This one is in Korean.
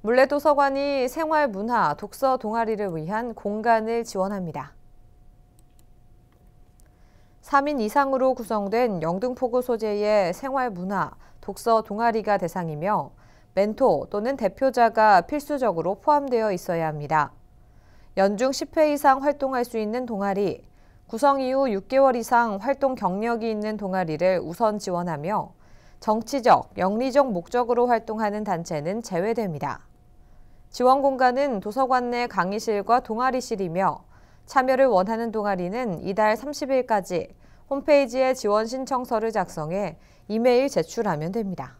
물레도서관이 생활문화, 독서 동아리를 위한 공간을 지원합니다. 3인 이상으로 구성된 영등포구 소재의 생활문화, 독서 동아리가 대상이며 멘토 또는 대표자가 필수적으로 포함되어 있어야 합니다. 연중 10회 이상 활동할 수 있는 동아리, 구성 이후 6개월 이상 활동 경력이 있는 동아리를 우선 지원하며 정치적, 영리적 목적으로 활동하는 단체는 제외됩니다. 지원 공간은 도서관 내 강의실과 동아리실이며 참여를 원하는 동아리는 이달 30일까지 홈페이지에 지원 신청서를 작성해 이메일 제출하면 됩니다.